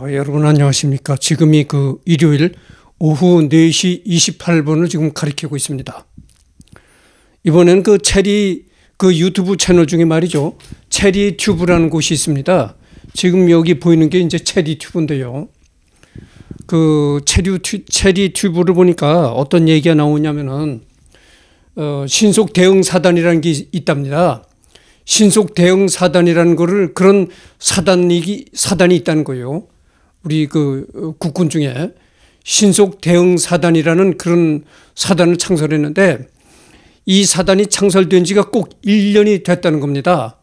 뭐 여러분 안녕하십니까. 지금이 그 일요일 오후 4시 28분을 지금 가리키고 있습니다. 이번엔 그 체리 그 유튜브 채널 중에 말이죠. 체리 튜브라는 곳이 있습니다. 지금 여기 보이는 게 이제 체리 튜브인데요. 그 체리, 체리 튜브를 보니까 어떤 얘기가 나오냐면은 어, 신속 대응 사단이라는 게 있답니다. 신속 대응 사단이라는 거를 그런 사단이 사단이 있다는 거예요. 우리 그 어, 국군 중에 신속 대응 사단이라는 그런 사단을 창설했는데 이 사단이 창설된 지가 꼭 1년이 됐다는 겁니다.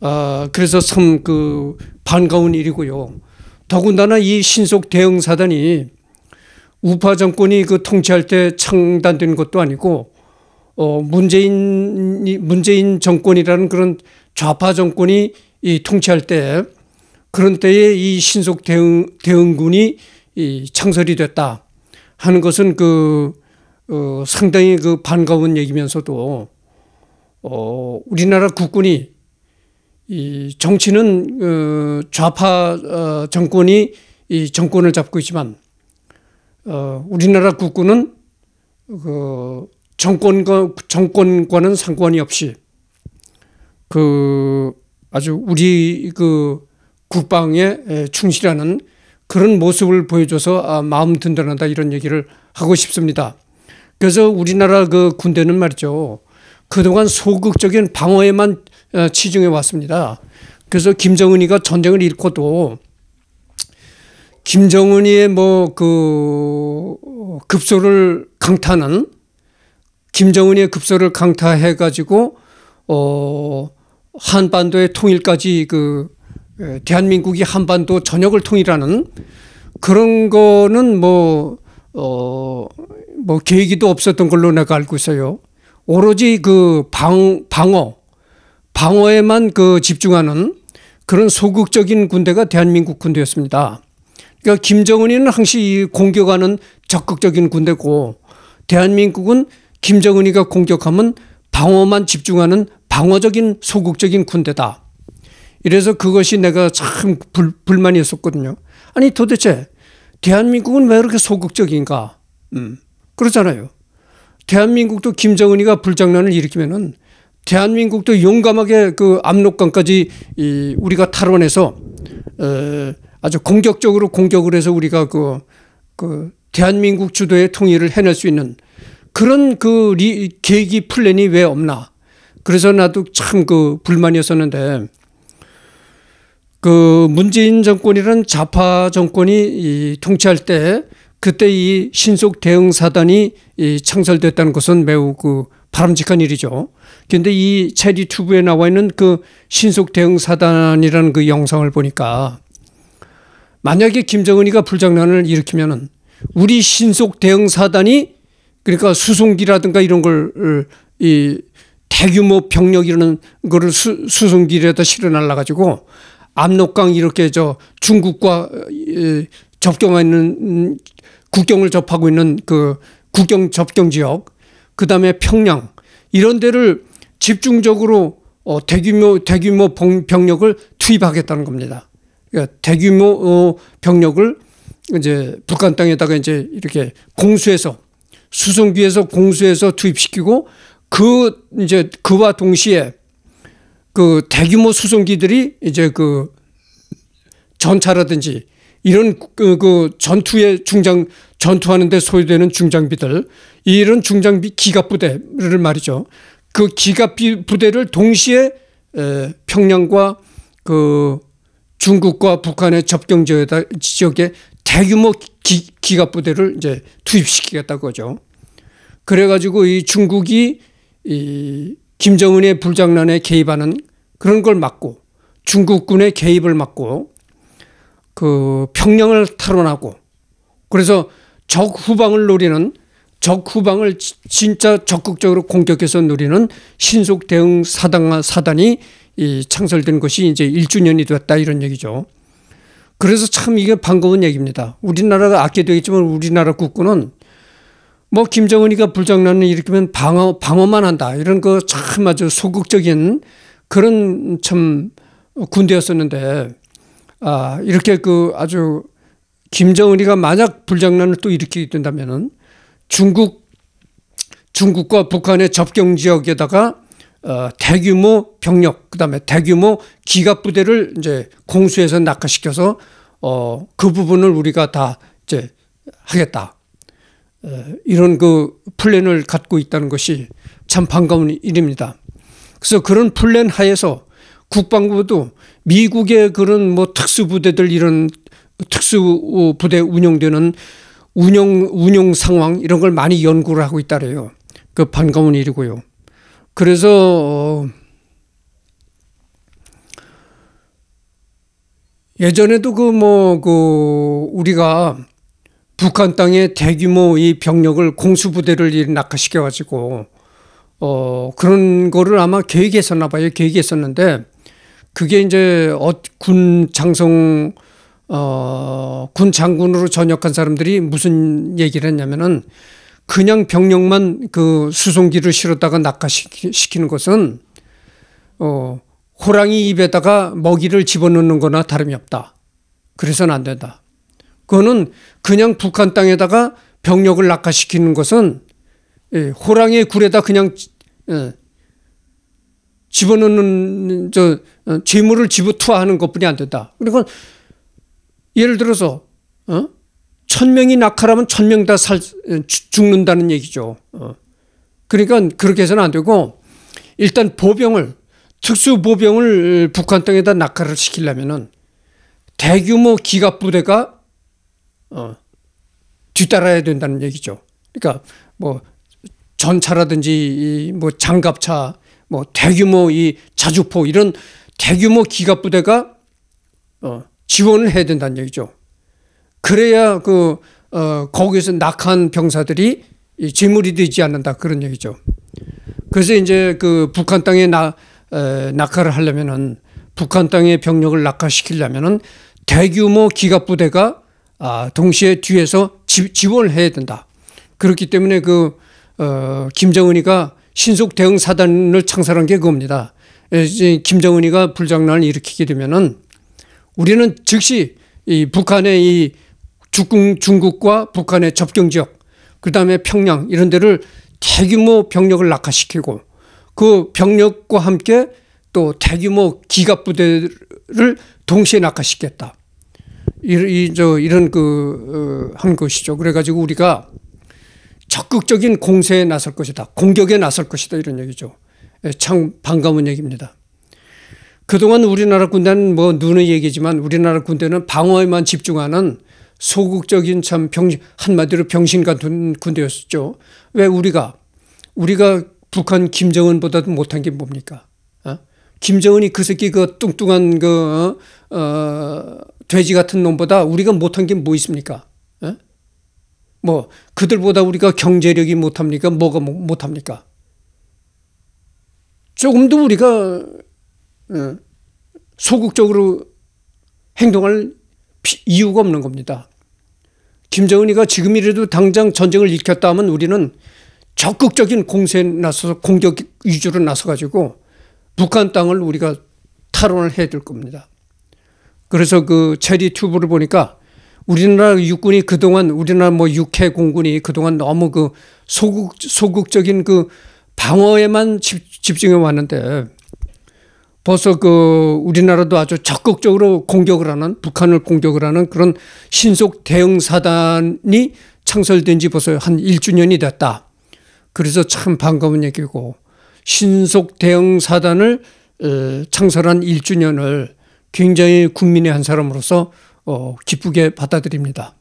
아, 그래서 참 그 반가운 일이고요. 더군다나 이 신속 대응 사단이 우파 정권이 그 통치할 때 창단된 것도 아니고 어 문재인 문재인 정권이라는 그런 좌파 정권이 이 통치할 때 그런 때에 이 신속 대응 대응군이 이 창설이 됐다 하는 것은 그 어, 상당히 그 반가운 얘기면서도 어, 우리나라 국군이 이 정치는 어, 좌파 어, 정권이 이 정권을 잡고 있지만 어, 우리나라 국군은 그 정권과 정권과는 상관이 없이 그 아주 우리 그 국방에 충실하는 그런 모습을 보여줘서 아, 마음 든든하다 이런 얘기를 하고 싶습니다. 그래서 우리나라 그 군대는 말이죠. 그동안 소극적인 방어에만 어, 치중해 왔습니다. 그래서 김정은이가 전쟁을 잃고도 김정은이의 뭐 그 급소를 강타는 김정은이의 급소를 강타해 가지고 어 한반도의 통일까지 그 대한민국이 한반도 전역을 통일하는 그런 거는 뭐, 어, 뭐 계획이도 없었던 걸로 내가 알고 있어요. 오로지 그 방, 방어, 방어에만 그 집중하는 그런 소극적인 군대가 대한민국 군대였습니다. 그러니까 김정은이는 항시 공격하는 적극적인 군대고 대한민국은 김정은이가 공격하면 방어만 집중하는 방어적인 소극적인 군대다. 이래서 그것이 내가 참 불, 불만이었었거든요. 아니 도대체 대한민국은 왜 이렇게 소극적인가? 음, 그렇잖아요. 대한민국도 김정은이가 불장난을 일으키면은 대한민국도 용감하게 그 압록강까지 이 우리가 탈원해서 에, 아주 공격적으로 공격을 해서 우리가 그, 그 대한민국 주도의 통일을 해낼 수 있는 그런 그 리, 계획 플랜이 왜 없나. 그래서 나도 참 그 불만이었었는데 그 문재인 정권이란 좌파 정권이 이 통치할 때 그때 이 신속 대응 사단이 이 창설됐다는 것은 매우 그 바람직한 일이죠. 그런데 이 체리튜브에 나와 있는 그 신속 대응 사단이라는 그 영상을 보니까 만약에 김정은이가 불장난을 일으키면은 우리 신속 대응 사단이 그러니까 수송기라든가 이런 걸 이 대규모 병력이라는 거를 수, 수송기에다 실어 날라 가지고 압록강 이렇게 저 중국과 어, 접경하는 국경을 접하고 있는 그 국경 접경 지역 그다음에 평양 이런 데를 집중적으로 어, 대규모 대규모 병력을 투입하겠다는 겁니다. 그러니까 대규모 어, 병력을 이제 북한 땅에다가 이제 이렇게 공수해서 수송기에서 공수해서 투입시키고 그 이제 그와 동시에 그 대규모 수송기들이 이제 그 전차라든지 이런 그, 그 전투의 중장 전투하는데 소요되는 중장비들 이런 중장비 기갑 부대를 말이죠. 그 기갑 부대를 동시에 에, 평양과 그 중국과 북한의 접경 지역에 대규모 기, 기갑 부대를 이제 투입시키겠다고 하죠. 그래가지고 이 중국이 이 김정은의 불장난에 개입하는 그런 걸 막고 중국군의 개입을 막고 그 평양을 탈환하고 그래서 적 후방을 노리는 적 후방을 진짜 적극적으로 공격해서 노리는 신속 대응 사단 사단이 창설된 것이 이제 1주년이 됐다 이런 얘기죠. 그래서 참 이게 반가운 얘기입니다. 우리나라가 아껴 되겠지만 우리나라 국군은 뭐 김정은이가 불장난을 일으키면 방어 방어만 한다 이런 거 참 아주 소극적인 그런 참 군대였었는데 아 이렇게 그 아주 김정은이가 만약 불장난을 또 일으키게 된다면은 중국 중국과 북한의 접경 지역에다가 어, 대규모 병력 그다음에 대규모 기갑 부대를 이제 공수해서 낙하시켜서 어, 그 부분을 우리가 다 이제 하겠다. 이런 그 플랜을 갖고 있다는 것이 참 반가운 일입니다. 그래서 그런 플랜 하에서 국방부도 미국의 그런 뭐 특수부대들 이런 특수부대 운영되는 운영, 운영 상황 이런 걸 많이 연구를 하고 있다래요. 그 반가운 일이고요. 그래서 어, 예전에도 그 뭐그 뭐그 우리가 북한 땅에 대규모 이 병력을 공수부대를 낙하시켜 가지고 어 그런 거를 아마 계획했었나 봐요. 계획했었는데 그게 이제 군 장성 어군 장군으로 전역한 사람들이 무슨 얘기를 했냐면은 그냥 병력만 그 수송기를 실었다가 낙하시키는 것은 어 호랑이 입에다가 먹이를 집어넣는 거나 다름이 없다. 그래서는 안 된다. 그거는 그냥 북한 땅에다가 병력을 낙하시키는 것은 예, 호랑이의 굴에다 그냥 예, 집어넣는 저 어, 재물을 집어 투하하는 것뿐이 안 된다. 그리고 예를 들어서 어? 천 명이 낙하라면 천명다 예, 죽는다는 얘기죠. 어. 그러니까 그렇게 해서는 안 되고 일단 보병을 특수 보병을 북한 땅에다 낙하를 시키려면은 대규모 기갑 부대가 어, 뒤따라야 된다는 얘기죠. 그러니까 뭐 전차라든지 뭐 장갑차, 뭐 대규모 이 자주포 이런 대규모 기갑 부대가 어, 지원을 해야 된다는 얘기죠. 그래야 그 어, 거기서 에 낙한 병사들이 이 재물이 되지 않는다 그런 얘기죠. 그래서 이제 그 북한 땅에 나, 에, 낙하를 하려면은 북한 땅에 병력을 낙하시키려면은 대규모 기갑 부대가 아, 동시에 뒤에서 지, 지원을 해야 된다. 그렇기 때문에 그, 어, 김정은이가 신속 대응 사단을 창설한 게 그겁니다. 예, 김정은이가 불장난을 일으키게 되면은 우리는 즉시 이 북한의 이 중국, 중국과 북한의 접경 지역, 그 다음에 평양 이런 데를 대규모 병력을 낙하시키고 그 병력과 함께 또 대규모 기갑 부대를 동시에 낙하시켰다. 이저 이런 그한 어, 것이죠. 그래가지고 우리가 적극적인 공세에 나설 것이다, 공격에 나설 것이다 이런 얘기죠. 예, 참 반가운 얘기입니다. 그동안 우리나라 군대는 뭐눈누 얘기지만 우리나라 군대는 방어에만 집중하는 소극적인 참 병, 한마디로 병신 같은 군대였었죠. 왜 우리가, 우리가 북한 김정은보다도 못한 게 뭡니까? 어? 김정은이 그 새끼 그 뚱뚱한 그, 어, 어 돼지 같은 놈보다 우리가 못한 게 뭐 있습니까? 에? 예? 뭐 그들보다 우리가 경제력이 못합니까? 뭐가 뭐, 못합니까? 조금도 우리가 예, 소극적으로 행동할 이유가 없는 겁니다. 김정은이가 지금이라도 당장 전쟁을 일으켰다 하면 우리는 적극적인 공세에 나서서 공격 위주로 나서가지고 북한 땅을 우리가 탈원을 해야 될 겁니다. 그래서 그 체리 튜브를 보니까 우리나라 육군이 그동안 우리나라 뭐 육해 공군이 그동안 너무 그 소극 소극적인 그 방어에만 집, 집 중해 왔는데 벌써 그 우리나라도 아주 적극적으로 공격을 하는 북한을 공격을 하는 그런 신속 대응 사단이 창설된 지 벌써 한 1주년이 됐다. 그래서 참 반가운 얘기고 신속 대응 사단을 창설한 1주년을 굉장히 국민의 한 사람으로서 어, 기쁘게 받아들입니다.